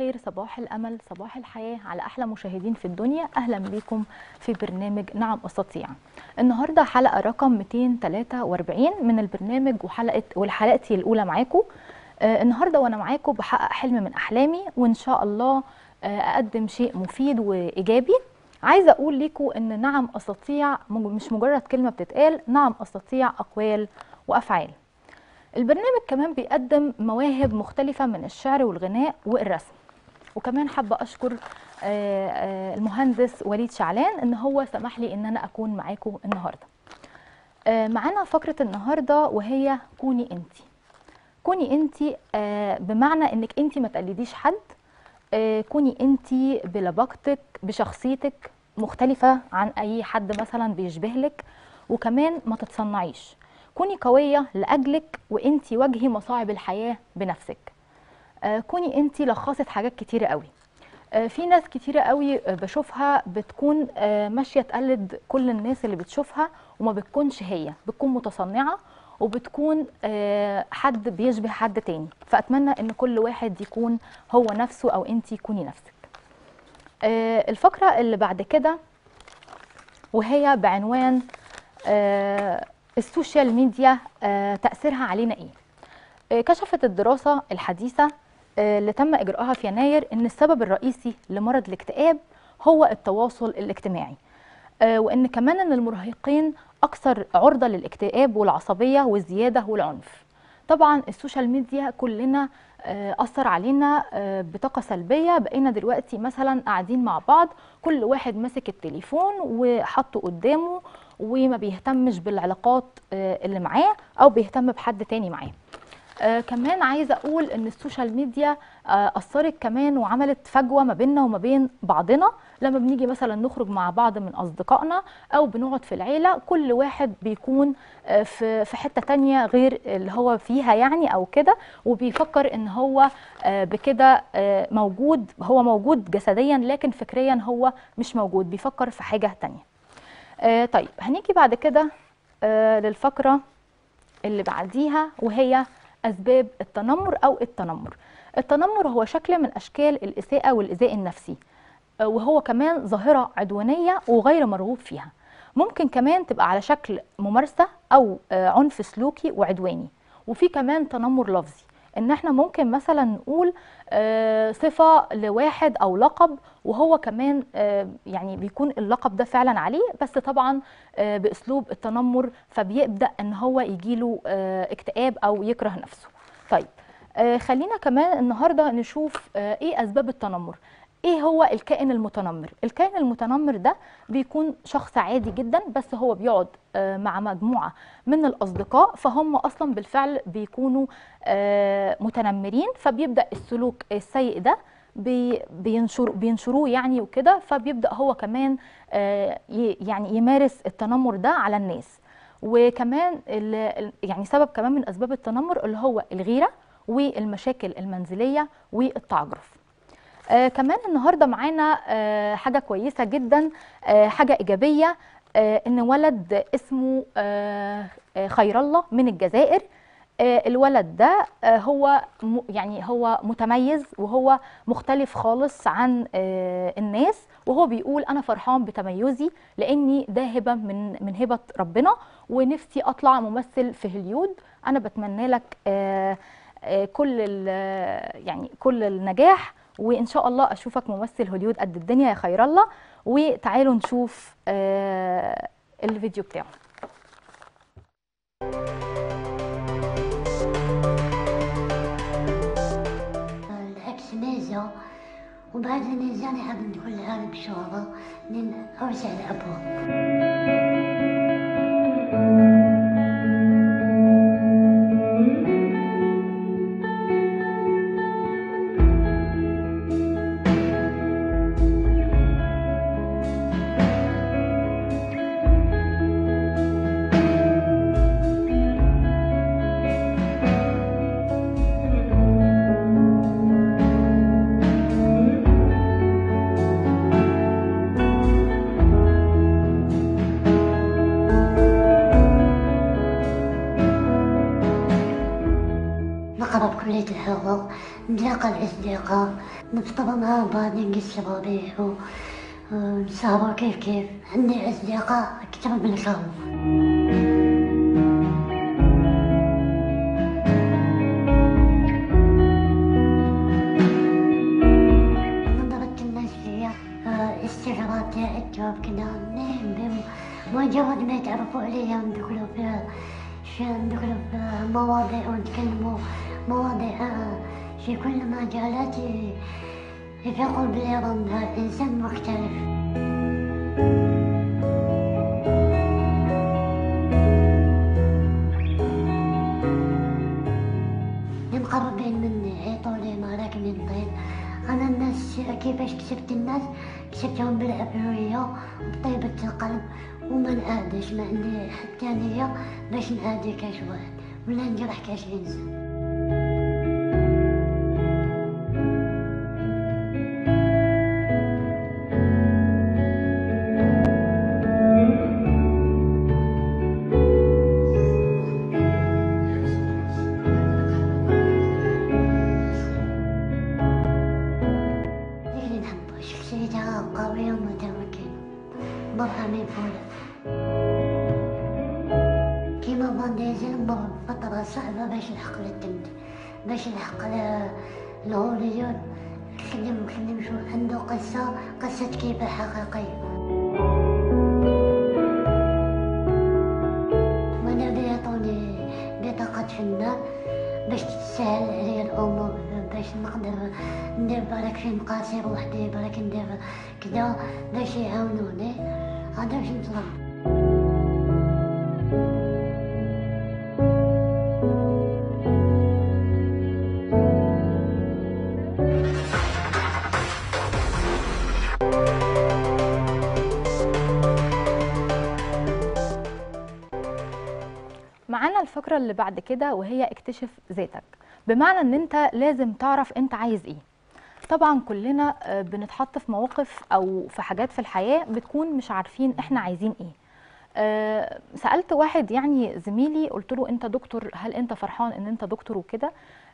الخير صباح الامل صباح الحياه على احلى مشاهدين في الدنيا اهلا بكم في برنامج نعم استطيع النهارده حلقه رقم 243 من البرنامج وحلقه والحلقتي الاولى معاكم آه النهارده وانا معاكم بحقق حلم من احلامي وان شاء الله آه اقدم شيء مفيد وايجابي عايزه اقول لكم ان نعم استطيع مش مجرد كلمه بتتقال نعم استطيع اقوال وافعال البرنامج كمان بيقدم مواهب مختلفة من الشعر والغناء والرسم وكمان حابه اشكر آه، آه، المهندس وليد شعلان ان هو سمح لي ان انا اكون معاكم النهارده آه، معانا فقره النهارده وهي كوني انت كوني انت بمعنى انك انت ما تقلديش حد كوني انت بلباقتك بشخصيتك مختلفه عن اي حد مثلا بيشبهلك وكمان ما تتصنعيش كوني قويه لاجلك وانت واجهي مصاعب الحياه بنفسك آه، كوني انت لخصت حاجات كتيره قوي آه، في ناس كتيره قوي آه، بشوفها بتكون ماشيه تقلد كل الناس اللي بتشوفها وما بتكونش هي بتكون متصنعه وبتكون حد بيشبه حد تاني فاتمنى ان كل واحد يكون هو نفسه او انت كوني نفسك الفقره اللي بعد كده وهي بعنوان السوشيال ميديا تاثيرها علينا ايه كشفت الدراسه الحديثه آه، اللي تم اجراءها في يناير ان السبب الرئيسي لمرض الاكتئاب هو التواصل الاجتماعي آه، وان كمان ان المراهقين اكثر عرضه للاكتئاب والعصبيه والزياده والعنف طبعا السوشيال ميديا كلنا آه، اثر علينا بطاقه سلبيه بقينا دلوقتي مثلا قاعدين مع بعض كل واحد ماسك التليفون وحاطه قدامه وما بيهتمش بالعلاقات اللي معاه او بيهتم بحد تاني معاه آه كمان عايزه اقول ان السوشيال ميديا آه اثرت كمان وعملت فجوه ما بيننا وما بين بعضنا لما بنيجي مثلا نخرج مع بعض من اصدقائنا او بنقعد في العيله كل واحد بيكون آه في في حته تانية غير اللي هو فيها يعني او كده وبيفكر ان هو آه، بكده آه، موجود هو موجود جسديا لكن فكريا هو مش موجود بيفكر في حاجه تانية آه، طيب هنيجي بعد كده للفقره اللي بعديها وهي أسباب التنمر أو التنمر التنمر هو شكل من أشكال الإساءة والإيذاء النفسي آه، وهو كمان ظاهرة عدوانية وغير مرغوب فيها ممكن كمان تبقى على شكل ممارسة أو آه، عنف سلوكي وعدواني وفي كمان تنمر لفظي ان احنا ممكن مثلا نقول آه، صفه لواحد او لقب وهو كمان آه، يعني بيكون اللقب ده فعلا عليه بس طبعا آه، باسلوب التنمر فبيبدا ان هو يجيله اكتئاب او يكره نفسه طيب خلينا كمان النهارده نشوف ايه اسباب التنمر ايه هو الكائن المتنمر الكائن المتنمر ده بيكون شخص عادي جدا بس هو بيقعد آه، مع مجموعه من الاصدقاء فهم اصلا بالفعل بيكونوا آه، متنمرين فبيبدا السلوك السيء ده بينشر بينشروه يعني وكده فبيبدا هو كمان آه، يعني يمارس التنمر ده على الناس وكمان يعني سبب كمان من اسباب التنمر اللي هو الغيره والمشاكل المنزليه والتعجرف آه كمان النهارده معانا آه حاجه كويسه جدا آه حاجه ايجابيه آه ان ولد اسمه آه, آه، خير الله من الجزائر آه الولد ده آه هو يعني هو متميز وهو مختلف خالص عن آه الناس وهو بيقول انا فرحان بتميزي لاني ده هبه من من هبه ربنا ونفسي اطلع ممثل في هوليود انا بتمنى لك آه، آه، كل يعني كل النجاح وان شاء الله اشوفك ممثل هوليود قد الدنيا يا خير الله وتعالوا نشوف آه الفيديو بتاعه الحكسميزة وبعدين نزاني حاب ندخل لها بشهرة نرجع لأبوها بعض الشبابيح ونسهروا آه، كيف كيف عندي أصدقاء أكثر من خوف استغراب تعجب كذا نهم مجرد ما يتعرفوا علي ندخلوا في ندخلوا في مواضيع ونتكلموا مواضيع آه، في كل مجالاتي الثقة بالإرادة إنسان مختلف مقربين من عيطولينا لكن من طين أنا الناس كيفاش كسبت الناس كسبتهم بالعفوية وبطيبة القلب وما نعادش ما عندي حتى نية باش نعادي كاش واحد ولا نجرح كاش إنسان محبة حقيقية وانا بيعطوني بطاقة فنان باش تتسهل عليا الامور باش نقدر ندير بالك في مقاصير وحدي بالك ندير كدا باش يعاونوني هذا باش نطلب اللي بعد كده وهي اكتشف ذاتك بمعنى ان انت لازم تعرف انت عايز ايه طبعا كلنا آه، بنتحط في مواقف او في حاجات في الحياه بتكون مش عارفين احنا عايزين ايه آه، سالت واحد يعني زميلي قلت له انت دكتور هل انت فرحان ان انت دكتور وكده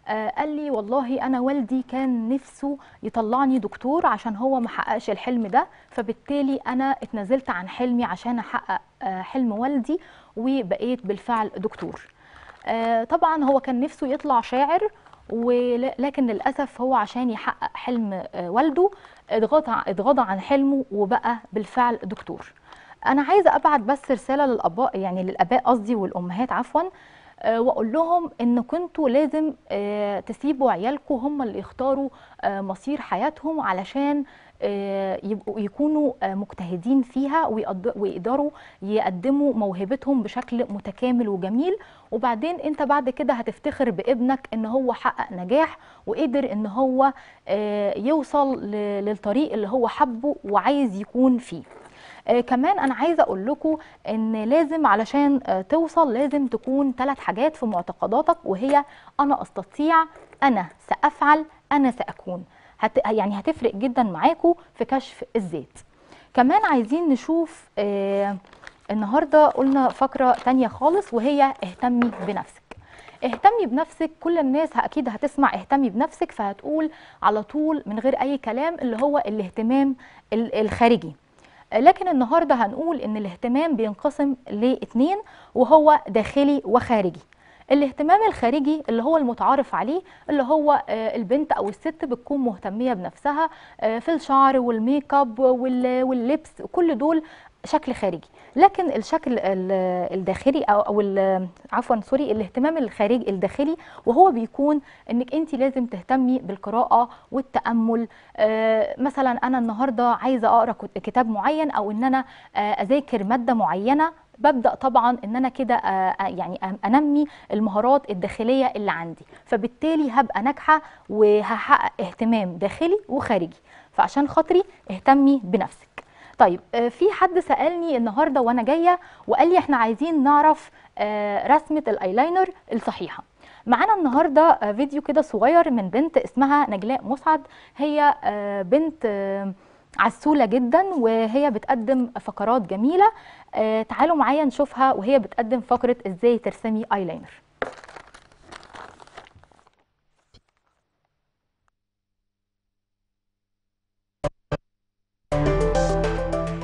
آه، قال لي والله انا والدي كان نفسه يطلعني دكتور عشان هو ما حققش الحلم ده فبالتالي انا اتنازلت عن حلمي عشان احقق حلم والدي وبقيت بالفعل دكتور آه، طبعا هو كان نفسه يطلع شاعر ولكن للاسف هو عشان يحقق حلم آه، والده اتغاضى عن حلمه وبقى بالفعل دكتور انا عايزه ابعت بس رساله للاباء يعني للاباء قصدي والامهات عفوا آه، واقول لهم ان كنتوا لازم تسيبوا عيالكم هم اللي يختاروا مصير حياتهم علشان آه، يكونوا آه، مجتهدين فيها ويقدروا يقدموا موهبتهم بشكل متكامل وجميل وبعدين انت بعد كده هتفتخر بابنك ان هو حقق نجاح وقدر ان هو آه، يوصل للطريق اللي هو حبه وعايز يكون فيه آه كمان انا عايزه اقول لكم ان لازم علشان آه توصل لازم تكون ثلاث حاجات في معتقداتك وهي انا استطيع انا سافعل انا ساكون هت يعني هتفرق جدا معاكم في كشف الزيت كمان عايزين نشوف آه النهارده قلنا فقره تانية خالص وهي اهتمي بنفسك اهتمي بنفسك كل الناس اكيد هتسمع اهتمي بنفسك فهتقول على طول من غير اي كلام اللي هو الاهتمام الخارجي لكن النهارده هنقول ان الاهتمام بينقسم لاتنين وهو داخلي وخارجي الاهتمام الخارجي اللي هو المتعارف عليه اللي هو آه، البنت او الست بتكون مهتميه بنفسها آه، في الشعر والميك اب واللبس كل دول شكل خارجي لكن الشكل الداخلي او عفوا سوري الاهتمام الخارجي الداخلي وهو بيكون انك انت لازم تهتمي بالقراءه والتامل آه، مثلا انا النهارده عايزه اقرا كتاب معين او ان انا اذاكر ماده معينه ببدا طبعا ان انا كده آه، آه، يعني انمي المهارات الداخليه اللي عندي فبالتالي هبقى ناجحه وهحقق اهتمام داخلي وخارجي فعشان خاطري اهتمي بنفسك طيب آه، في حد سالني النهارده وانا جايه وقال لي احنا عايزين نعرف رسمه الايلاينر الصحيحه معانا النهارده فيديو كده صغير من بنت اسمها نجلاء مسعد هي بنت عسولة جدا وهي بتقدم فقرات جميلة آه، تعالوا معايا نشوفها وهي بتقدم فقرة ازاي ترسمي ايلاينر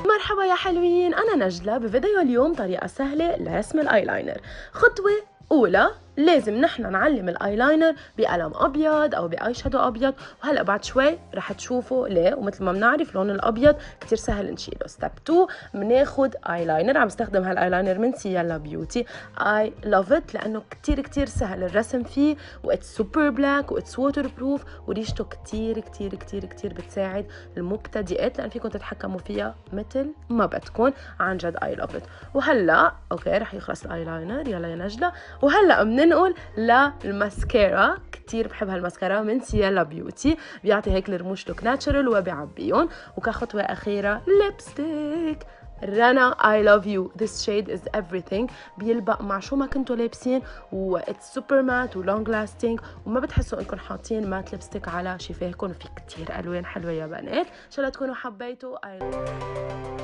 مرحبا يا حلوين انا نجلة بفيديو اليوم طريقة سهلة لرسم الايلاينر خطوة اولى لازم نحن نعلم الايلاينر بقلم ابيض او باي شادو ابيض وهلا بعد شوي رح تشوفوا ليه ومثل ما بنعرف لون الابيض كتير سهل نشيله ستيب 2 بناخذ ايلاينر عم بستخدم هالايلاينر من سيالا بيوتي اي لاف ات لانه كتير كتير سهل الرسم فيه واتس سوبر بلاك واتس ووتر بروف وريشته كتير كتير كتير كتير بتساعد المبتدئات لان فيكم تتحكموا فيها مثل ما بدكم عن جد اي لاف ات وهلا اوكي رح يخلص الايلاينر يلا يا نجله وهلا من ننقل للماسكارا كتير بحب هالماسكارا من سيالا بيوتي بيعطي هيك الرموش لوك ناتشرال وبيعبيهم وكخطوة أخيرة ليبستيك رنا اي لاف يو ذس شيد از everything بيلبق مع شو ما كنتوا لابسين و اتس سوبر مات و long وما بتحسوا انكم حاطين مات ليبستيك على شفاهكم في كتير الوان حلوه يا بنات ان شاء الله تكونوا حبيتوا I love you.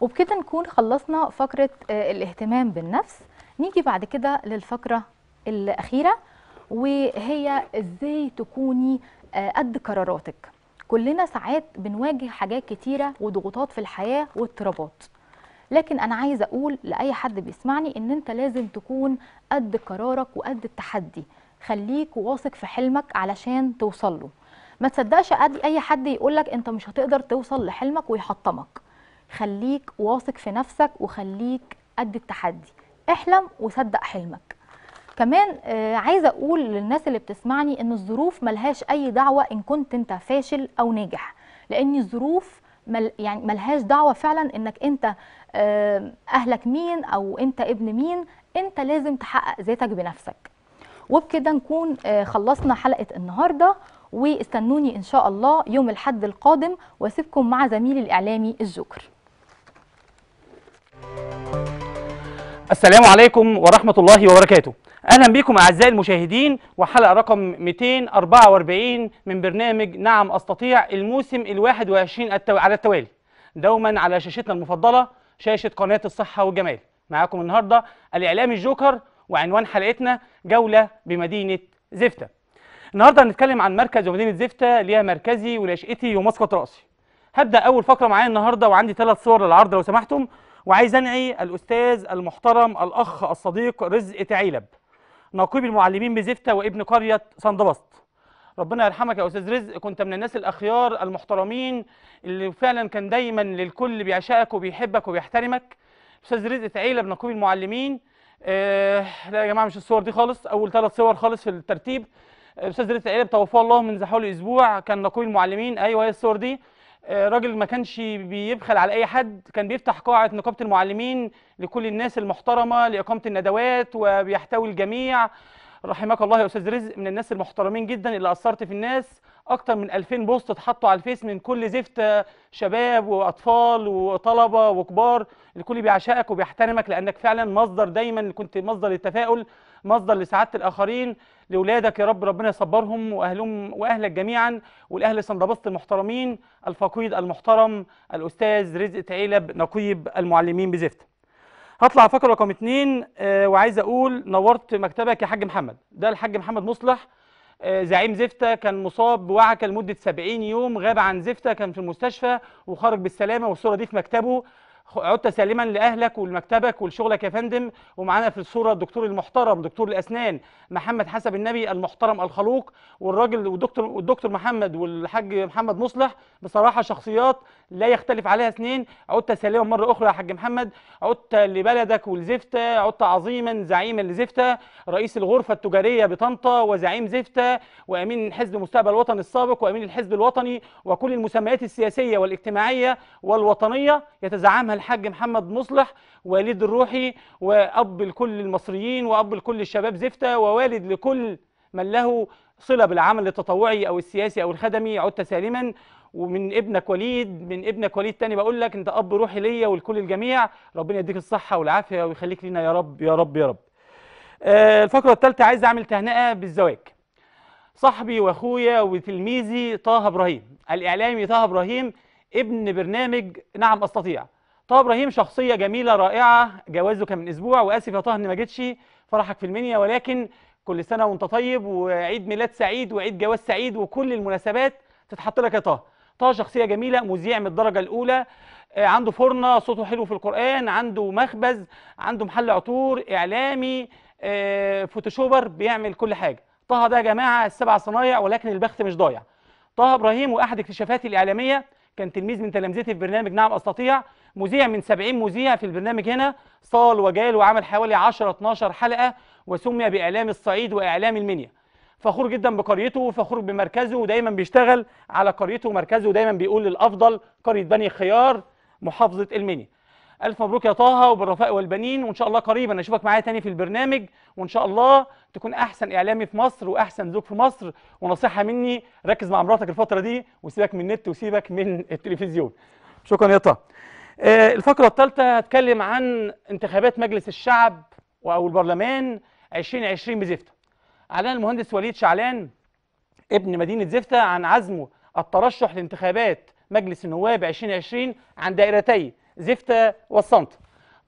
وبكده نكون خلصنا فقرة آه، الاهتمام بالنفس نيجي بعد كده للفقرة الأخيرة وهي إزاي تكوني آه، قد قراراتك كلنا ساعات بنواجه حاجات كتيرة وضغوطات في الحياة واضطرابات لكن أنا عايزة أقول لأي حد بيسمعني إن أنت لازم تكون قد قرارك وقد التحدي خليك واثق في حلمك علشان توصله ما تصدقش أي حد يقولك أنت مش هتقدر توصل لحلمك ويحطمك خليك واثق في نفسك وخليك قد التحدي احلم وصدق حلمك كمان آه، عايزه اقول للناس اللي بتسمعني ان الظروف ملهاش اي دعوه ان كنت انت فاشل او ناجح لان الظروف مل يعني ملهاش دعوه فعلا انك انت آه، اهلك مين او انت ابن مين انت لازم تحقق ذاتك بنفسك وبكده نكون آه، خلصنا حلقه النهارده واستنوني ان شاء الله يوم الحد القادم واسيبكم مع زميلي الاعلامي الجوكر السلام عليكم ورحمة الله وبركاته أهلا بكم أعزائي المشاهدين وحلقة رقم 244 من برنامج نعم أستطيع الموسم الواحد وعشرين التو... على التوالي دوما على شاشتنا المفضلة شاشة قناة الصحة والجمال معاكم النهاردة الإعلامي الجوكر وعنوان حلقتنا جولة بمدينة زفتة النهاردة هنتكلم عن مركز ومدينة زفتة ليها مركزي ولاشئتي ومسقط رأسي هبدأ أول فقرة معايا النهاردة وعندي ثلاث صور للعرض لو سمحتم وعايز أنعي الأستاذ المحترم الأخ الصديق رزق تعيلب نقيب المعلمين بزفتة وابن قرية صندبسط ربنا يرحمك يا أستاذ رزق كنت من الناس الأخيار المحترمين اللي فعلا كان دايما للكل بيعشقك وبيحبك وبيحترمك أستاذ رزق تعيلب نقيب المعلمين آه لا يا جماعة مش الصور دي خالص أول ثلاث صور خالص في الترتيب أستاذ رزق تعيلب توفاه الله من حوالي أسبوع كان نقيب المعلمين أيوه هي الصور دي آه، راجل ما كانش بيبخل على اي حد كان بيفتح قاعه نقابه المعلمين لكل الناس المحترمه لاقامه الندوات وبيحتوي الجميع رحمك الله يا استاذ رزق من الناس المحترمين جدا اللي اثرت في الناس اكتر من 2000 بوست اتحطوا على الفيس من كل زفت آه، شباب واطفال وطلبه وكبار الكل بيعشقك وبيحترمك لانك فعلا مصدر دايما كنت مصدر للتفاؤل مصدر لسعاده الاخرين لاولادك يا رب ربنا يصبرهم واهلهم واهلك جميعا والاهل سندبسط المحترمين الفقيد المحترم الاستاذ رزق تعيلب نقيب المعلمين بزفت هطلع فقره رقم اثنين آه، وعايز اقول نورت مكتبك يا حاج محمد ده الحاج محمد مصلح آه، زعيم زفته كان مصاب بوعكه لمده 70 يوم غاب عن زفته كان في المستشفى وخرج بالسلامه والصوره دي في مكتبه عدت سالما لاهلك ولمكتبك ولشغلك يا فندم ومعانا في الصوره الدكتور المحترم دكتور الاسنان محمد حسب النبي المحترم الخلوق والراجل والدكتور والدكتور محمد والحاج محمد مصلح بصراحه شخصيات لا يختلف عليها اثنين عدت سالما مره اخرى يا حاج محمد عدت لبلدك ولزفته عدت عظيما زعيما لزفته رئيس الغرفه التجاريه بطنطا وزعيم زفته وامين حزب مستقبل الوطن السابق وامين الحزب الوطني وكل المسميات السياسيه والاجتماعيه والوطنيه يتزعمها الحاج محمد مصلح والد الروحي وأب لكل المصريين وأب لكل الشباب زفتة ووالد لكل من له صلة بالعمل التطوعي أو السياسي أو الخدمي عدت سالما ومن ابنك وليد من ابنك وليد تاني بقول لك أنت أب روحي ليا ولكل الجميع ربنا يديك الصحة والعافية ويخليك لنا يا رب يا رب يا رب آه، الفقرة الثالثة عايز أعمل تهنئة بالزواج صاحبي واخويا وتلميذي طه ابراهيم الاعلامي طه ابراهيم ابن برنامج نعم استطيع طه ابراهيم شخصيه جميله رائعه جوازه كان من اسبوع واسف يا طه ان ما جيتش فرحك في المنيا ولكن كل سنه وانت طيب وعيد ميلاد سعيد وعيد جواز سعيد وكل المناسبات تتحط لك يا طه طه شخصيه جميله مذيع من الدرجه الاولى آه، عنده فرنه صوته حلو في القران عنده مخبز عنده محل عطور اعلامي آه، فوتوشوبر بيعمل كل حاجه طه ده يا جماعه السبع صنايع ولكن البخت مش ضايع طه ابراهيم واحد اكتشافاتي الاعلاميه كان تلميذ من تلامذتي في برنامج نعم استطيع مذيع من 70 مذيع في البرنامج هنا صال وجال وعمل حوالي 10 12 حلقه وسمي باعلام الصعيد واعلام المنيا فخور جدا بقريته وفخور بمركزه ودايما بيشتغل على قريته ومركزه ودايما بيقول الافضل قريه بني خيار محافظه المنيا الف مبروك يا طه وبالرفاء والبنين وان شاء الله قريبا اشوفك معايا تاني في البرنامج وان شاء الله تكون احسن اعلامي في مصر واحسن زوج في مصر ونصيحه مني ركز مع مراتك الفتره دي وسيبك من النت وسيبك من التلفزيون شكرا يا طه آه، الفقرة الثالثة هتكلم عن انتخابات مجلس الشعب أو البرلمان 2020 بزفتة أعلن المهندس وليد شعلان ابن مدينة زفتة عن عزمه الترشح لانتخابات مجلس النواب 2020 عن دائرتي زفتة والصمت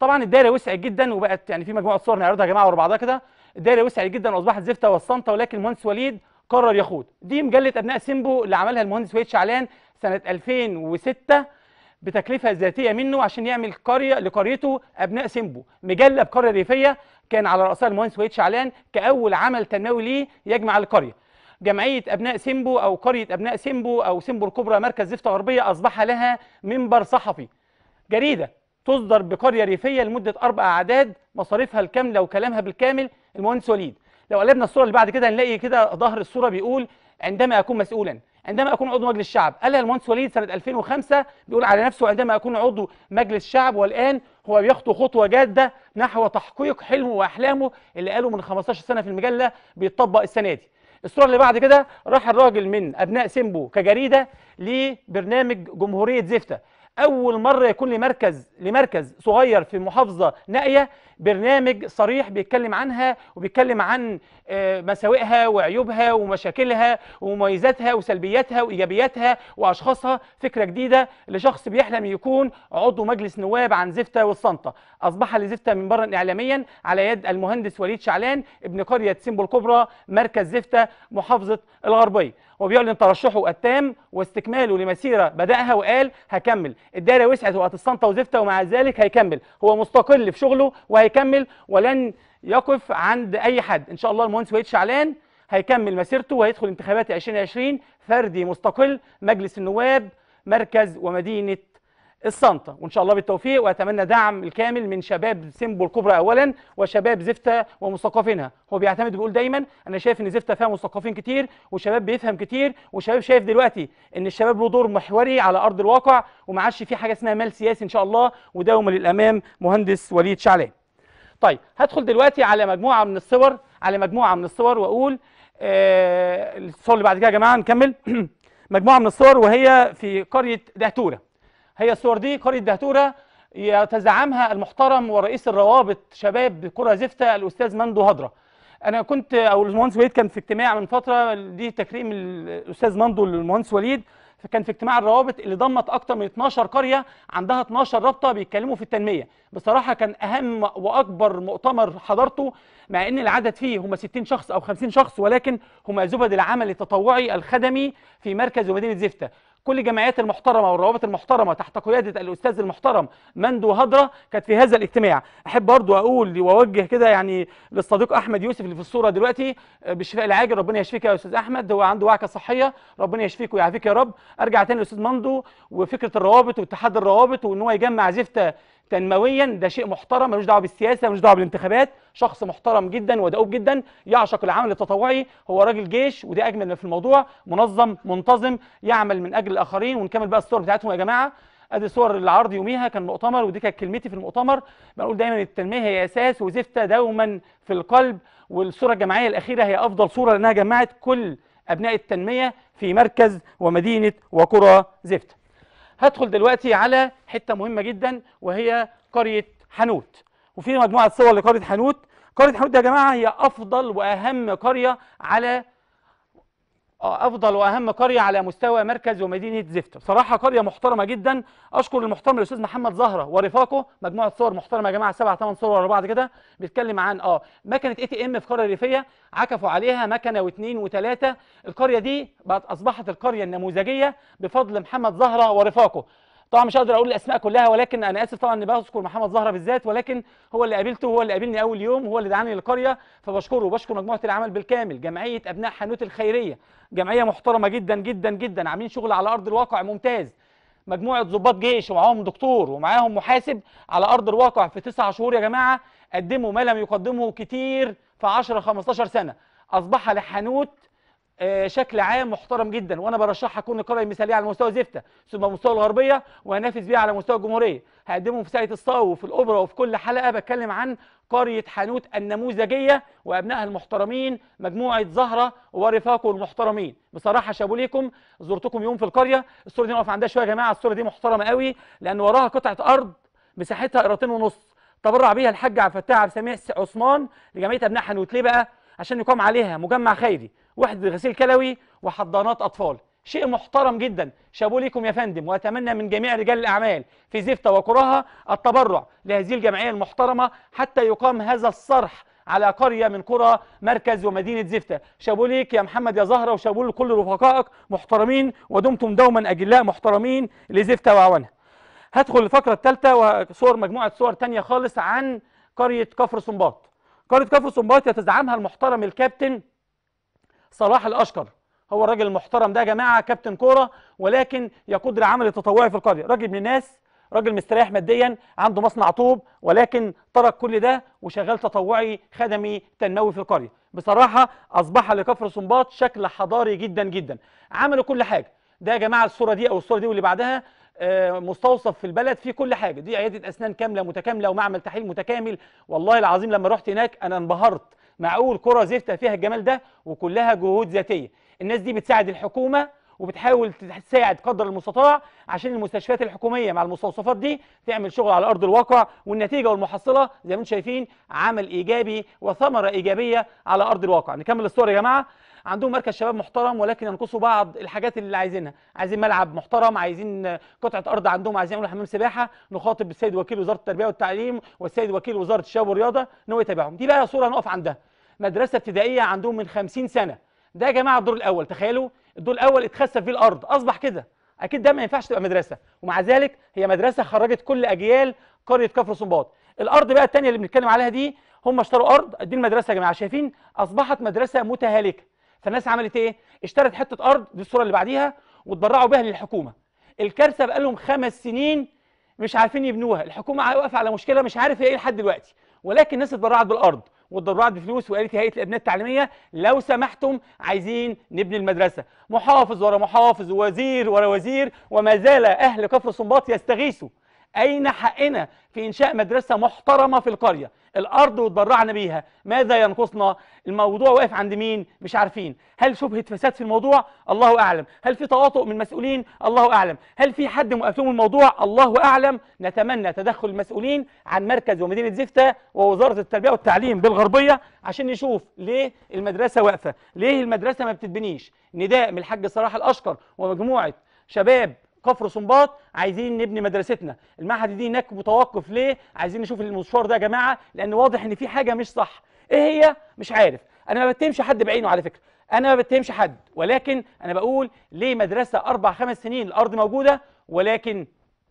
طبعا الدائرة وسعت جدا وبقت يعني في مجموعة صور نعرضها يا جماعة ورا بعضها كده الدائرة وسعت جدا وأصبحت زفتة والصمت ولكن المهندس وليد قرر يخوض دي مجلة أبناء سيمبو اللي عملها المهندس وليد شعلان سنة 2006 بتكلفه ذاتيه منه عشان يعمل قريه لقريته ابناء سيمبو مجله بقريه ريفيه كان على راسها المهندس وليد شعلان كاول عمل تنموي ليه يجمع القريه جمعيه ابناء سيمبو او قريه ابناء سيمبو او سيمبو الكبرى مركز زفت غربيه اصبح لها منبر صحفي جريده تصدر بقريه ريفيه لمده اربع اعداد مصاريفها الكامله وكلامها بالكامل المهندس وليد لو قلبنا الصوره اللي بعد كده هنلاقي كده ظهر الصوره بيقول عندما اكون مسؤولا عندما أكون عضو مجلس الشعب قالها المهندس وليد سنة 2005 بيقول على نفسه عندما أكون عضو مجلس الشعب والآن هو بيخطو خطوة جادة نحو تحقيق حلمه وأحلامه اللي قاله من 15 سنة في المجلة بيتطبق السنة دي الصورة اللي بعد كده راح الراجل من أبناء سيمبو كجريدة لبرنامج جمهورية زفتة أول مرة يكون لمركز لمركز صغير في محافظة نائية برنامج صريح بيتكلم عنها وبيتكلم عن آه، مساوئها وعيوبها ومشاكلها ومميزاتها وسلبياتها وايجابياتها واشخاصها فكره جديده لشخص بيحلم يكون عضو مجلس نواب عن زفته والصنطه اصبح لزفته منبرا اعلاميا على يد المهندس وليد شعلان ابن قريه سيمبو الكبرى مركز زفته محافظه الغربيه وبيعلن ترشحه التام واستكماله لمسيره بداها وقال هكمل الدايره وسعت وقت الصنطه وزفته ومع ذلك هيكمل هو مستقل في شغله وهيكمل هيكمل ولن يقف عند اي حد ان شاء الله المهندس وليد شعلان هيكمل مسيرته وهيدخل انتخابات 2020 فردي مستقل مجلس النواب مركز ومدينه الصنطة وإن شاء الله بالتوفيق وأتمنى دعم الكامل من شباب سيمبو الكبرى أولا وشباب زفتة ومثقفينها هو بيعتمد بيقول دايما أنا شايف إن زفتة فيها مثقفين كتير وشباب بيفهم كتير وشباب شايف دلوقتي إن الشباب له دور محوري على أرض الواقع وما عادش في حاجة اسمها مال سياسي إن شاء الله وداوم للأمام مهندس وليد شعلان طيب هدخل دلوقتي على مجموعه من الصور على مجموعه من الصور واقول آه الصور اللي بعد كده يا جماعه نكمل مجموعه من الصور وهي في قريه دهتوره هي الصور دي قريه دهتوره يتزعمها المحترم ورئيس الروابط شباب كره زفته الاستاذ مندو هضره انا كنت او المهندس وليد كان في اجتماع من فتره دي تكريم الاستاذ مندو للمهندس وليد فكان في اجتماع الروابط اللي ضمت اكتر من 12 قريه عندها 12 رابطه بيتكلموا في التنميه بصراحه كان اهم واكبر مؤتمر حضرته مع ان العدد فيه هم 60 شخص او 50 شخص ولكن هم زبد العمل التطوعي الخدمي في مركز ومدينه زفته كل الجمعيات المحترمه والروابط المحترمه تحت قياده الاستاذ المحترم مندو هضره كانت في هذا الاجتماع احب برضو اقول واوجه كده يعني للصديق احمد يوسف اللي في الصوره دلوقتي آه، بالشفاء العاجل ربنا يشفيك يا استاذ احمد هو عنده وعكه صحيه ربنا يشفيك ويعافيك يا رب ارجع تاني للاستاذ مندو وفكره الروابط واتحاد الروابط وان هو يجمع زفته تنمويا ده شيء محترم ملوش دعوه بالسياسه ملوش دعوه بالانتخابات شخص محترم جدا ودؤوب جدا يعشق العمل التطوعي هو راجل جيش وده اجمل ما في الموضوع منظم منتظم يعمل من اجل الاخرين ونكمل بقى الصور بتاعتهم يا جماعه ادي صور العرض يوميها كان مؤتمر ودي كانت كلمتي في المؤتمر بقول دايما التنميه هي اساس وزفته دوما في القلب والصوره الجماعيه الاخيره هي افضل صوره لانها جمعت كل ابناء التنميه في مركز ومدينه وقرى زفته هدخل دلوقتي على حتة مهمة جدا وهي قرية حنوت وفي مجموعة صور لقرية حنوت قرية حنوت يا جماعة هي أفضل وأهم قرية على افضل واهم قريه على مستوى مركز ومدينه زفت صراحه قريه محترمه جدا اشكر المحترم الاستاذ محمد زهره ورفاقه مجموعه صور محترمه يا جماعه سبع ثمان صور ورا بعض كده بيتكلم عن اه مكنه اي تي ام في قريه ريفيه عكفوا عليها مكنه واثنين وثلاثه القريه دي بقت اصبحت القريه النموذجيه بفضل محمد زهره ورفاقه طبعا مش هقدر اقول الاسماء كلها ولكن انا اسف طبعا اني بذكر محمد زهره بالذات ولكن هو اللي قابلته هو اللي قابلني اول يوم هو اللي دعاني للقريه فبشكره وبشكر مجموعه العمل بالكامل جمعيه ابناء حنوت الخيريه جمعيه محترمه جدا جدا جدا عاملين شغل على ارض الواقع ممتاز مجموعه ضباط جيش ومعاهم دكتور ومعاهم محاسب على ارض الواقع في تسع شهور يا جماعه قدموا ما لم يقدمه كتير في 10 15 سنه اصبح لحنوت آه، شكل عام محترم جدا وانا برشحها تكون القريه المثاليه على مستوى زفته ثم مستوى الغربيه وهنافس بيها على مستوى الجمهوريه هقدمه في ساعه الصاو وفي الاوبرا وفي كل حلقه بتكلم عن قريه حانوت النموذجيه وابنائها المحترمين مجموعه زهره ورفاقه المحترمين بصراحه شابوا ليكم زرتكم يوم في القريه الصوره دي نقف عندها شويه يا جماعه الصوره دي محترمه قوي لان وراها قطعه ارض مساحتها قرتين ونص تبرع بيها الحاج عبد الفتاح عبد السميع عثمان لجمعيه ابناء حانوت ليه بقى عشان يقام عليها مجمع خيري وحده غسيل كلوي وحضانات اطفال شيء محترم جدا شابوه ليكم يا فندم واتمنى من جميع رجال الاعمال في زفته وكرها التبرع لهذه الجمعيه المحترمه حتى يقام هذا الصرح على قريه من قرى مركز ومدينه زفته شابوه ليك يا محمد يا زهره وشابوه لكل رفقائك محترمين ودمتم دوما اجلاء محترمين لزفته وعوانها هدخل الفقره الثالثه وصور مجموعه صور ثانيه خالص عن قريه كفر سنباط قريه كفر سنباط يتزعمها المحترم الكابتن صلاح الاشكر هو الراجل المحترم ده يا جماعه كابتن كوره ولكن يقود العمل التطوعي في القريه راجل من الناس راجل مستريح ماديا عنده مصنع طوب ولكن ترك كل ده وشغال تطوعي خدمي تنموي في القريه بصراحه اصبح لكفر صنباط شكل حضاري جدا جدا عملوا كل حاجه ده يا جماعه الصوره دي او الصوره دي واللي بعدها آه، مستوصف في البلد فيه كل حاجه دي عياده اسنان كامله متكامله ومعمل تحليل متكامل والله العظيم لما رحت هناك انا انبهرت معقول كره زفته فيها الجمال ده وكلها جهود ذاتيه الناس دي بتساعد الحكومه وبتحاول تساعد قدر المستطاع عشان المستشفيات الحكوميه مع المستوصفات دي تعمل شغل على ارض الواقع والنتيجه والمحصله زي ما انتم شايفين عمل ايجابي وثمره ايجابيه على ارض الواقع نكمل الصور يا جماعه عندهم مركز شباب محترم ولكن ينقصوا بعض الحاجات اللي عايزينها عايزين ملعب محترم عايزين قطعه ارض عندهم عايزين يعملوا حمام سباحه نخاطب السيد وكيل وزاره التربيه والتعليم والسيد وكيل وزاره الشباب والرياضه ان هو يتابعهم دي بقى صوره هنقف عندها مدرسه ابتدائيه عندهم من 50 سنه ده يا جماعه الدور الاول تخيلوا الدور الاول اتخسف فيه الارض اصبح كده اكيد ده ما ينفعش تبقى مدرسه ومع ذلك هي مدرسه خرجت كل اجيال قريه كفر صنباط الارض بقى الثانيه اللي بنتكلم عليها دي هم اشتروا ارض دي المدرسه يا جماعه شايفين اصبحت مدرسه متهالكه فالناس عملت ايه اشترت حته ارض دي الصوره اللي بعديها وتبرعوا بها للحكومه الكارثه بقى لهم خمس سنين مش عارفين يبنوها الحكومه واقفه على مشكله مش عارف هي ايه لحد دلوقتي ولكن الناس اتبرعت بالارض واتبرعت بفلوس وقالت هيئه الابناء التعليميه لو سمحتم عايزين نبني المدرسه محافظ ورا محافظ ووزير ورا وزير وما زال اهل كفر الصنباط يستغيثوا أين حقنا في إنشاء مدرسة محترمة في القرية الأرض وتبرعنا بيها ماذا ينقصنا الموضوع واقف عند مين مش عارفين هل شبهة فساد في الموضوع الله أعلم هل في تواطؤ من المسؤولين الله أعلم هل في حد مؤثم الموضوع الله أعلم نتمنى تدخل المسؤولين عن مركز ومدينة زفتة ووزارة التربية والتعليم بالغربية عشان نشوف ليه المدرسة واقفة ليه المدرسة ما بتتبنيش نداء من الحاج صلاح الأشقر ومجموعة شباب كفر صنباط عايزين نبني مدرستنا المعهد دي هناك متوقف ليه عايزين نشوف المشوار ده يا جماعه لان واضح ان في حاجه مش صح ايه هي مش عارف انا ما بتهمش حد بعينه على فكره انا ما بتهمش حد ولكن انا بقول ليه مدرسه اربع خمس سنين الارض موجوده ولكن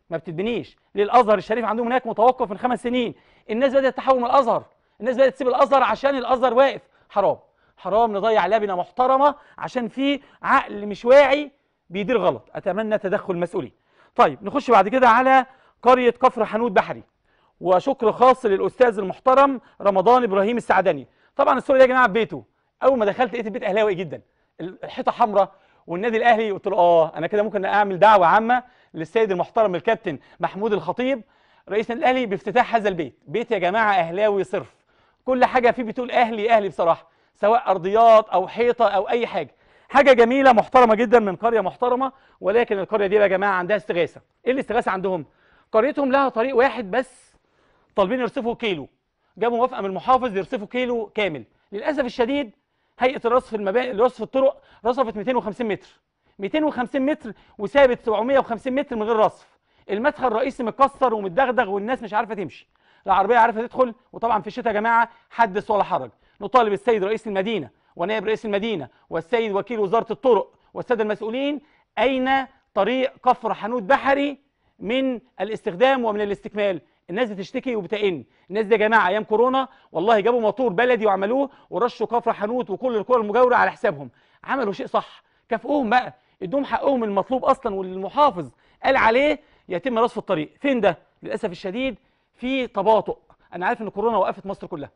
ما بتتبنيش ليه الازهر الشريف عندهم هناك متوقف من خمس سنين الناس بدات تحول من الازهر الناس بدات تسيب الازهر عشان الازهر واقف حرام حرام نضيع لبنه محترمه عشان في عقل مش واعي بيدير غلط اتمنى تدخل مسؤولي طيب نخش بعد كده على قريه كفر حنود بحري وشكر خاص للاستاذ المحترم رمضان ابراهيم السعدني طبعا الصوره دي يا جماعه في بيته اول ما دخلت لقيت البيت اهلاوي جدا الحيطه حمراء والنادي الاهلي قلت له اه انا كده ممكن اعمل دعوه عامه للسيد المحترم الكابتن محمود الخطيب رئيس النادي الاهلي بافتتاح هذا البيت بيت يا جماعه اهلاوي صرف كل حاجه فيه بتقول اهلي اهلي بصراحه سواء ارضيات او حيطه او اي حاجه حاجه جميله محترمه جدا من قريه محترمه ولكن القريه دي يا جماعه عندها استغاثه ايه الاستغاثه عندهم قريتهم لها طريق واحد بس طالبين يرصفوا كيلو جابوا موافقه من المحافظ يرصفوا كيلو كامل للاسف الشديد هيئه الرصف المباني رصف الطرق رصفت 250 متر 250 متر وسابت 750 متر من غير رصف المدخل الرئيسي متكسر ومتدغدغ والناس مش عارفه تمشي العربيه عارفه تدخل وطبعا في الشتاء يا جماعه حدث ولا حرج نطالب السيد رئيس المدينه ونائب رئيس المدينة والسيد وكيل وزارة الطرق والسادة المسؤولين أين طريق كفر حانوت بحري من الاستخدام ومن الاستكمال الناس بتشتكي وبتئن الناس دي يا جماعه ايام كورونا والله جابوا موتور بلدي وعملوه ورشوا كفر حنوت وكل الكره المجاوره على حسابهم عملوا شيء صح كافئوهم بقى ادوهم حقهم المطلوب اصلا والمحافظ قال عليه يتم رصف الطريق فين ده للاسف الشديد في تباطؤ انا عارف ان كورونا وقفت مصر كلها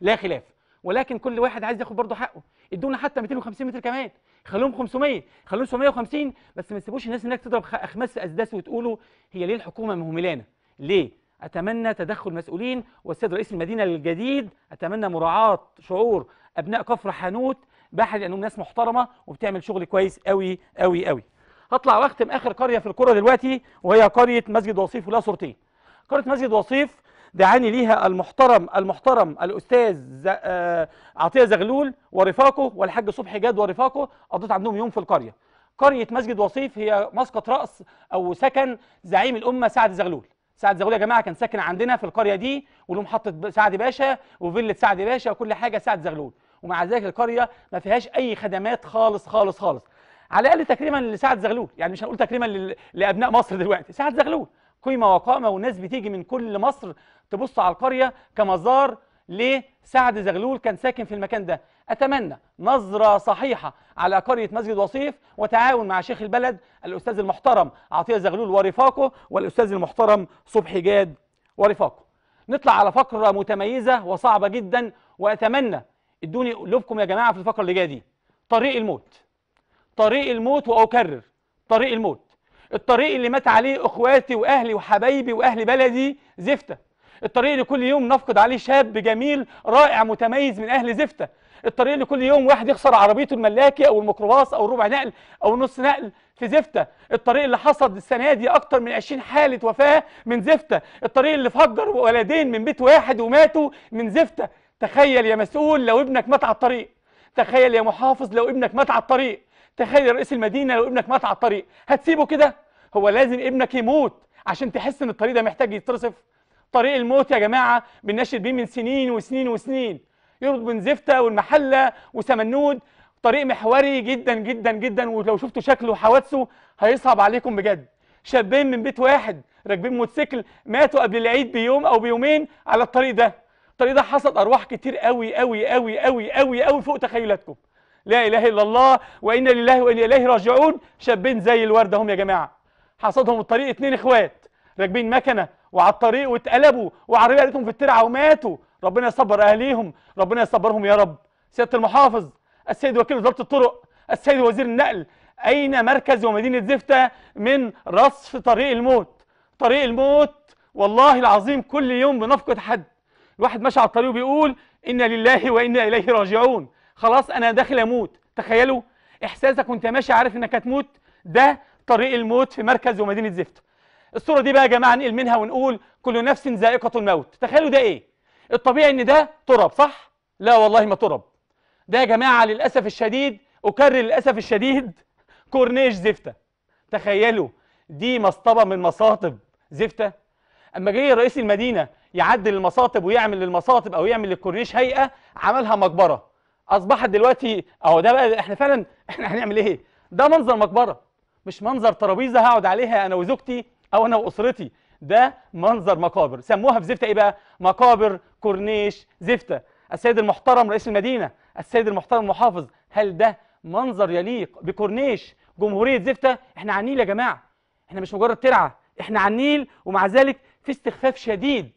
لا خلاف ولكن كل واحد عايز ياخد برضه حقه ادونا حتى 250 متر كمان خلوهم 500 خلوهم 750 بس ما تسيبوش الناس انك تضرب اخماس اسداس وتقولوا هي ليه الحكومه مهملانا ليه اتمنى تدخل مسؤولين والسيد رئيس المدينه الجديد اتمنى مراعاه شعور ابناء كفر حانوت بحري لانهم ناس محترمه وبتعمل شغل كويس قوي قوي قوي هطلع واختم اخر قريه في الكره دلوقتي وهي قريه مسجد وصيف ولا صورتين قريه مسجد وصيف دعاني ليها المحترم المحترم الأستاذ آه، عطية زغلول ورفاقه والحاج صبحي جاد ورفاقه قضيت عندهم يوم في القرية قرية مسجد وصيف هي مسقط رأس أو سكن زعيم الأمة سعد زغلول سعد زغلول يا جماعه كان ساكن عندنا في القريه دي ولهم محطه سعد باشا وفيله سعد باشا وكل حاجه سعد زغلول ومع ذلك القريه ما فيهاش اي خدمات خالص خالص خالص على الاقل تكريما لسعد زغلول يعني مش هنقول تكريما لابناء مصر دلوقتي سعد زغلول قيمه وقامه والناس بتيجي من كل مصر تبص على القرية كمزار لسعد زغلول كان ساكن في المكان ده أتمنى نظرة صحيحة على قرية مسجد وصيف وتعاون مع شيخ البلد الأستاذ المحترم عطية زغلول ورفاقه والأستاذ المحترم صبحي جاد ورفاقه نطلع على فقرة متميزة وصعبة جدا وأتمنى ادوني قلوبكم يا جماعة في الفقرة اللي جاية دي طريق الموت طريق الموت وأكرر طريق الموت الطريق اللي مات عليه اخواتي واهلي وحبايبي واهل بلدي زفته الطريق اللي كل يوم نفقد عليه شاب جميل رائع متميز من اهل زفته الطريق اللي كل يوم واحد يخسر عربيته الملاكي او الميكروباص او الربع نقل او النص نقل في زفته الطريق اللي حصد السنه دي اكتر من 20 حاله وفاه من زفته الطريق اللي فجر ولدين من بيت واحد وماتوا من زفته تخيل يا مسؤول لو ابنك مات على الطريق تخيل يا محافظ لو ابنك مات على الطريق تخيل يا رئيس المدينه لو ابنك مات على الطريق هتسيبه كده هو لازم ابنك يموت عشان تحس ان الطريق ده محتاج يترصف طريق الموت يا جماعه بنناشد بيه من سنين وسنين وسنين يربط بين زفته والمحله وسمنود طريق محوري جدا جدا جدا ولو شفتوا شكله وحوادثه هيصعب عليكم بجد شابين من بيت واحد راكبين موتوسيكل ماتوا قبل العيد بيوم او بيومين على الطريق ده الطريق ده حصد ارواح كتير قوي قوي قوي قوي قوي قوي فوق تخيلاتكم لا اله الا الله وانا لله وانا اليه راجعون شابين زي الورده هم يا جماعه حصدهم الطريق اتنين اخوات راكبين مكنه وعلى الطريق واتقلبوا وعربيه لقيتهم في الترعه وماتوا ربنا يصبر اهاليهم ربنا يصبرهم يا رب سياده المحافظ السيد وكيل وزاره الطرق السيد وزير النقل اين مركز ومدينه زفته من رصف طريق الموت طريق الموت والله العظيم كل يوم بنفقد حد الواحد ماشي على الطريق وبيقول انا لله وانا اليه راجعون خلاص انا داخل اموت تخيلوا احساسك وانت ماشي عارف انك هتموت ده طريق الموت في مركز ومدينه زفته الصورة دي بقى يا جماعة نقل منها ونقول كل نفس ذائقة الموت تخيلوا ده إيه الطبيعي إن ده تراب صح لا والله ما تراب ده يا جماعة للأسف الشديد أكرر للأسف الشديد كورنيش زفتة تخيلوا دي مصطبة من مصاطب زفتة أما جه رئيس المدينة يعدل المصاطب ويعمل للمصاطب أو يعمل للكورنيش هيئة عملها مقبرة أصبحت دلوقتي أهو ده بقى إحنا فعلا إحنا هنعمل إيه ده منظر مقبرة مش منظر ترابيزة هقعد عليها أنا وزوجتي او انا واسرتي ده منظر مقابر سموها في زفته ايه بقى مقابر كورنيش زفته السيد المحترم رئيس المدينه السيد المحترم المحافظ هل ده منظر يليق بكورنيش جمهوريه زفته احنا على النيل يا جماعه احنا مش مجرد ترعه احنا على النيل ومع ذلك في استخفاف شديد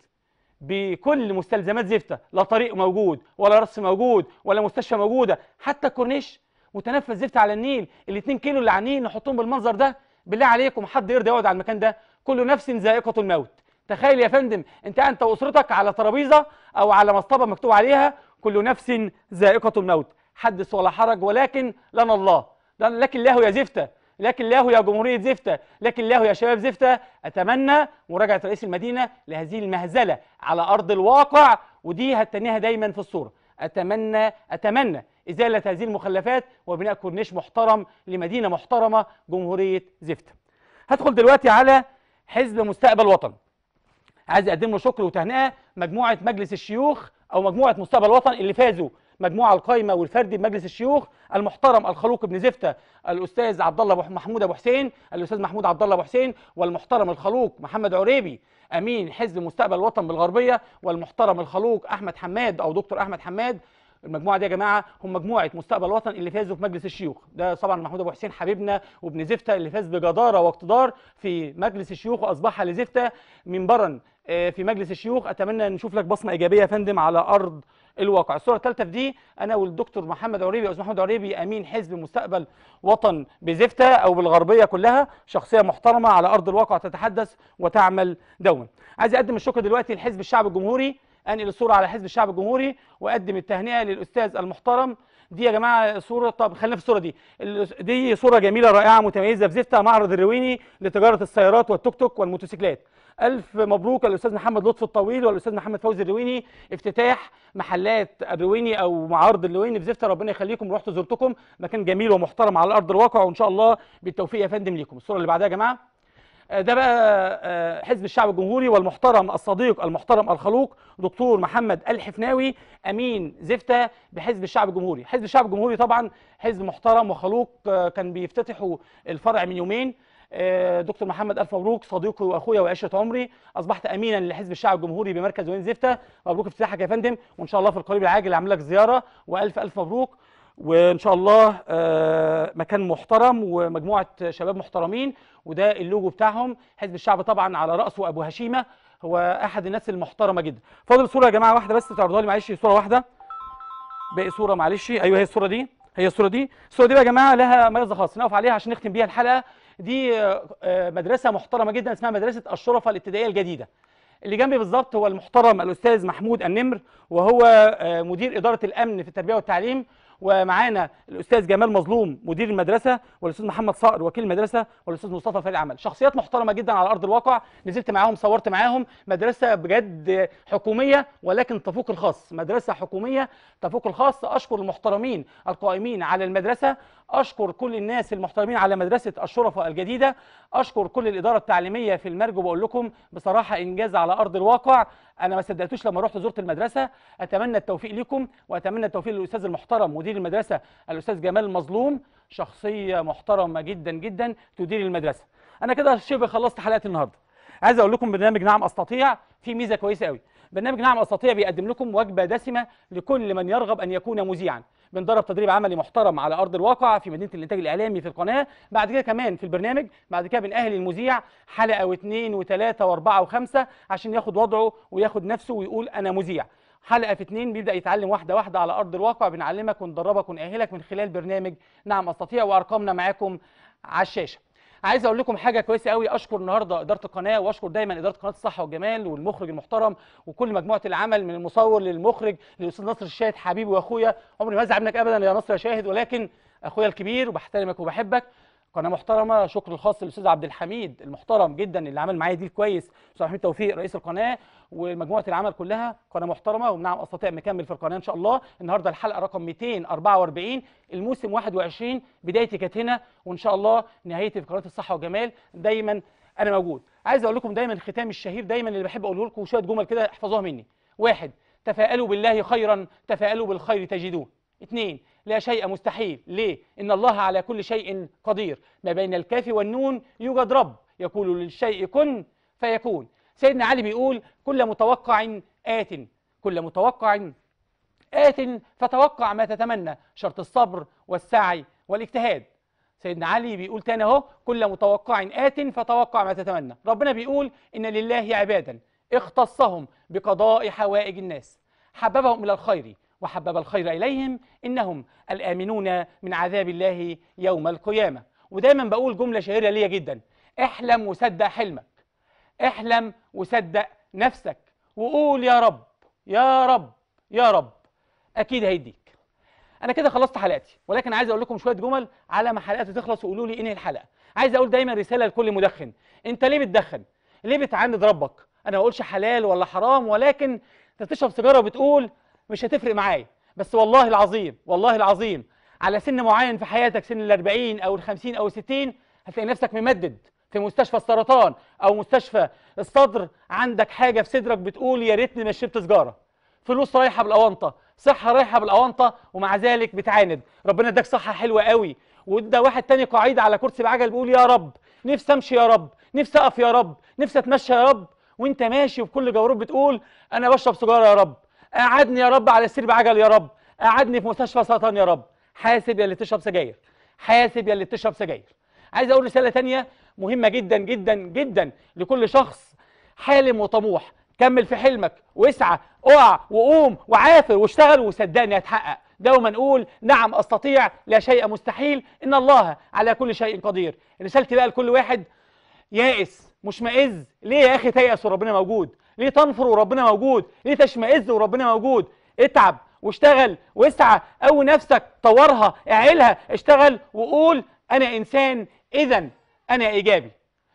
بكل مستلزمات زفته لا طريق موجود ولا رص موجود ولا مستشفى موجوده حتى الكورنيش متنفس زفته على النيل ال2 كيلو اللي على النيل نحطهم بالمنظر ده بالله عليكم حد يرضى يقعد على المكان ده كل نفس ذائقه الموت تخيل يا فندم انت انت واسرتك على ترابيزه او على مصطبه مكتوب عليها كل نفس ذائقه الموت حدث ولا حرج ولكن لنا الله لكن الله يا زفته لكن الله يا جمهوريه زفته لكن الله يا شباب زفته اتمنى مراجعه رئيس المدينه لهذه المهزله على ارض الواقع ودي هتنيها دايما في الصوره اتمنى اتمنى إزالة هذه المخلفات وبناء كورنيش محترم لمدينة محترمة جمهورية زفتة هدخل دلوقتي على حزب مستقبل وطن عايز أقدم له شكر وتهنئة مجموعة مجلس الشيوخ أو مجموعة مستقبل وطن اللي فازوا مجموعة القايمة والفردي بمجلس الشيوخ المحترم الخلوق بن زفتة الأستاذ عبد الله محمود أبو حسين الأستاذ محمود عبد الله أبو حسين والمحترم الخلوق محمد عريبي أمين حزب مستقبل الوطن بالغربية والمحترم الخلوق أحمد حماد أو دكتور أحمد حماد المجموعه دي يا جماعه هم مجموعه مستقبل وطن اللي فازوا في مجلس الشيوخ ده طبعا محمود ابو حسين حبيبنا وابن زفته اللي فاز بجداره واقتدار في مجلس الشيوخ واصبح لزفته منبرا آه، في مجلس الشيوخ اتمنى نشوف لك بصمه ايجابيه يا فندم على ارض الواقع الصوره الثالثه في دي انا والدكتور محمد عريبي استاذ محمد عريبي امين حزب مستقبل وطن بزفته او بالغربيه كلها شخصيه محترمه على ارض الواقع تتحدث وتعمل دوما عايز اقدم الشكر دلوقتي لحزب الشعب الجمهوري انقل الصوره على حزب الشعب الجمهوري واقدم التهنئه للاستاذ المحترم دي يا جماعه صوره طب خلينا في الصوره دي دي صوره جميله رائعه متميزه في زفته معرض الرويني لتجاره السيارات والتوك توك والموتوسيكلات الف مبروك للاستاذ محمد لطفي الطويل والاستاذ محمد فوزي الرويني افتتاح محلات الرويني او معارض الرويني في زفته ربنا يخليكم رحت زرتكم مكان جميل ومحترم على ارض الواقع وان شاء الله بالتوفيق يا فندم ليكم الصوره اللي بعدها يا جماعه آه، ده بقى آه، حزب الشعب الجمهوري والمحترم الصديق المحترم الخلوق دكتور محمد الحفناوي امين زفته بحزب الشعب الجمهوري حزب الشعب الجمهوري طبعا حزب محترم وخلوق آه، كان بيفتتحوا الفرع من يومين دكتور محمد الف مبروك صديقي واخويا وعشره عمري اصبحت امينا لحزب الشعب الجمهوري بمركز وين زفته مبروك افتتاحك يا فندم وان شاء الله في القريب العاجل اعمل لك زياره والف الف مبروك وان شاء الله آه، مكان محترم ومجموعه شباب محترمين وده اللوجو بتاعهم حزب الشعب طبعا على راسه ابو هشيمه هو احد الناس المحترمه جدا فاضل صوره يا جماعه واحده بس تعرضوها لي معلش صوره واحده باقي صوره معلش ايوه هي الصوره دي هي الصوره دي الصوره دي بقى يا جماعه لها ميزه خاصه نقف عليها عشان نختم بيها الحلقه دي آه، آه، مدرسه محترمه جدا اسمها مدرسه الشرفه الابتدائيه الجديده اللي جنبي بالظبط هو المحترم الاستاذ محمود النمر وهو مدير اداره الامن في التربيه والتعليم ومعانا الاستاذ جمال مظلوم مدير المدرسه والاستاذ محمد صقر وكيل المدرسه والاستاذ مصطفى فريق عمل شخصيات محترمه جدا على ارض الواقع نزلت معاهم صورت معاهم مدرسه بجد حكوميه ولكن تفوق الخاص مدرسه حكوميه تفوق الخاص اشكر المحترمين القائمين على المدرسه أشكر كل الناس المحترمين على مدرسة الشرفاء الجديدة أشكر كل الإدارة التعليمية في المرج وبقول لكم بصراحة إنجاز على أرض الواقع أنا ما صدقتوش لما رحت زرت المدرسة أتمنى التوفيق لكم وأتمنى التوفيق للأستاذ المحترم مدير المدرسة الأستاذ جمال المظلوم شخصية محترمة جدا جدا تدير المدرسة أنا كده شبه خلصت حلقة النهاردة عايز أقول لكم برنامج نعم أستطيع فيه ميزة كويسة قوي برنامج نعم أستطيع بيقدم لكم وجبة دسمة لكل من يرغب أن يكون مذيعا بندرب تدريب عملي محترم على ارض الواقع في مدينه الانتاج الاعلامي في القناه بعد كده كمان في البرنامج بعد كده بنأهل المذيع حلقه واثنين وثلاثه واربعه وخمسه عشان ياخد وضعه وياخد نفسه ويقول انا مذيع حلقه في اثنين بيبدا يتعلم واحده واحده على ارض الواقع بنعلمك وندربك ونأهلك من خلال برنامج نعم استطيع وارقامنا معاكم على الشاشه عايز اقول لكم حاجه كويسه قوي اشكر النهارده اداره القناه واشكر دايما اداره قناه الصحه والجمال والمخرج المحترم وكل مجموعه العمل من المصور للمخرج للاستاذ نصر الشاهد حبيبي واخويا عمري ما ازعل منك ابدا يا نصر يا شاهد ولكن اخويا الكبير وبحترمك وبحبك قناه محترمه شكر الخاص للاستاذ عبد الحميد المحترم جدا اللي عمل معايا ديل كويس استاذ حميد توفيق رئيس القناه ومجموعه العمل كلها قناه محترمه ومنعم استطيع مكمل في القناه ان شاء الله النهارده الحلقه رقم 244 الموسم 21 بدايتي كانت هنا وان شاء الله نهايتي في قناه الصحه والجمال دايما انا موجود عايز اقول لكم دايما الختام الشهير دايما اللي بحب اقوله لكم شويه جمل كده احفظوها مني واحد تفاءلوا بالله خيرا تفاءلوا بالخير تجدوه اثنين لا شيء مستحيل ليه؟ إن الله على كل شيء قدير ما بين الكاف والنون يوجد رب يقول للشيء كن فيكون سيدنا علي بيقول كل متوقع آت كل متوقع آت فتوقع ما تتمنى شرط الصبر والسعي والاجتهاد سيدنا علي بيقول تاني اهو كل متوقع آت فتوقع ما تتمنى ربنا بيقول إن لله عبادا اختصهم بقضاء حوائج الناس حببهم إلى الخير وحبب الخير إليهم إنهم الآمنون من عذاب الله يوم القيامة ودايما بقول جملة شهيرة ليا جدا احلم وصدق حلمك احلم وصدق نفسك وقول يا رب يا رب يا رب أكيد هيديك أنا كده خلصت حلقتي ولكن عايز أقول لكم شوية جمل على ما حلقتي تخلص وقولوا لي إنهي الحلقة عايز أقول دايما رسالة لكل مدخن أنت ليه بتدخن؟ ليه بتعاند ربك؟ أنا ما أقولش حلال ولا حرام ولكن أنت بتشرب سيجارة وبتقول مش هتفرق معايا بس والله العظيم والله العظيم على سن معين في حياتك سن ال40 أو ال50 أو ال60 هتلاقي نفسك ممدد في مستشفى السرطان أو مستشفى الصدر عندك حاجة في صدرك بتقول يا ريتني ما شربت سجارة فلوس رايحة بالأونطة صحة رايحة بالأونطة ومع ذلك بتعاند ربنا اداك صحة حلوة قوي وده واحد تاني قاعد على كرسي العجل بيقول يا رب نفسي امشي يا رب نفسي اقف يا رب نفسي اتمشى يا رب وانت ماشي وبكل جورب بتقول انا بشرب سجاره يا رب قعدني يا رب على سرير بعجل يا رب قعدني في مستشفى سرطان يا رب حاسب يا اللي بتشرب سجاير حاسب يا اللي بتشرب سجاير عايز اقول رساله ثانيه مهمه جدا جدا جدا لكل شخص حالم وطموح كمل في حلمك واسعى اقع وقوم وعافر واشتغل وصدقني هتحقق دوما نقول نعم استطيع لا شيء مستحيل ان الله على كل شيء قدير رسالتي بقى لكل واحد يائس مشمئز ليه يا اخي تيأس وربنا موجود ليه تنفر وربنا موجود ليه تشمئز وربنا موجود اتعب واشتغل واسعى قوي نفسك طورها اعلها اشتغل وقول انا انسان اذا انا ايجابي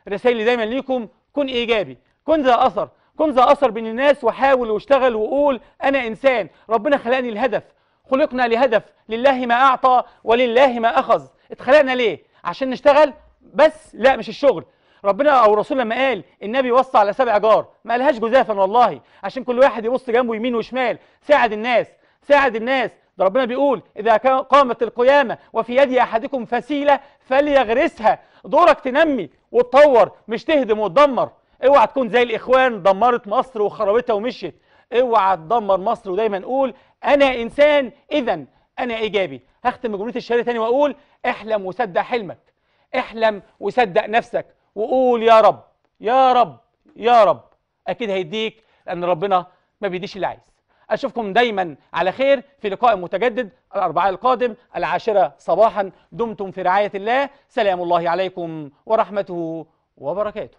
رسائلي دايما ليكم كن ايجابي كن ذا اثر كن ذا اثر بين الناس وحاول واشتغل وقول انا انسان ربنا خلقني الهدف خلقنا لهدف لله ما اعطى ولله ما اخذ اتخلقنا ليه عشان نشتغل بس لا مش الشغل ربنا او الرسول لما قال النبي وصى على سبع جار ما قالهاش جزافا والله عشان كل واحد يبص جنبه يمين وشمال ساعد الناس ساعد الناس ده ربنا بيقول إذا قامت القيامة وفي يد أحدكم فسيلة فليغرسها دورك تنمي وتطور مش تهدم وتدمر اوعى تكون زي الإخوان دمرت مصر وخربتها ومشيت اوعى تدمر مصر ودايما اقول أنا إنسان إذا أنا إيجابي هختم بجملة الشهاده تاني وأقول احلم وصدق حلمك احلم وصدق نفسك وقول يا رب يا رب يا رب اكيد هيديك لان ربنا ما بيديش اللي عايز اشوفكم دايما على خير في لقاء متجدد الاربعاء القادم العاشره صباحا دمتم في رعايه الله سلام الله عليكم ورحمته وبركاته